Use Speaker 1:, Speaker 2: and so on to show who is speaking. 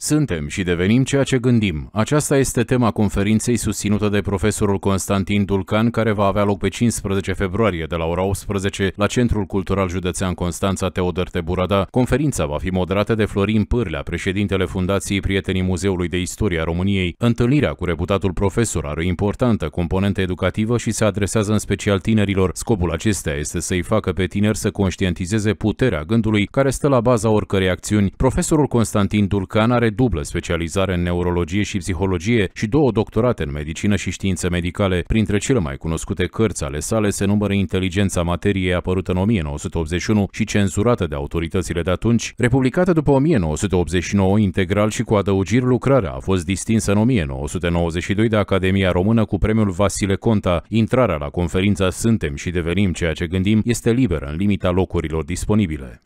Speaker 1: Suntem și devenim ceea ce gândim. Aceasta este tema conferinței susținută de profesorul Constantin Dulcan, care va avea loc pe 15 februarie de la ora 18 la Centrul Cultural Județean Constanța Teodor Teburada. Conferința va fi moderată de Florin Pârlea, președintele Fundației Prietenii Muzeului de Istoria României. Întâlnirea cu reputatul profesor are o importantă componentă educativă și se adresează în special tinerilor. Scopul acestea este să-i facă pe tineri să conștientizeze puterea gândului care stă la baza oricărei acțiuni. Profesorul Constantin Dulcan are are dublă specializare în neurologie și psihologie și două doctorate în medicină și științe medicale. Printre cele mai cunoscute cărți ale sale se numără Inteligența materiei apărută în 1981 și cenzurată de autoritățile de atunci, republicată după 1989 integral și cu adăugiri lucrarea a fost distinsă în 1992 de Academia Română cu premiul Vasile Conta. Intrarea la conferința Suntem și devenim ceea ce gândim este liberă în limita locurilor disponibile.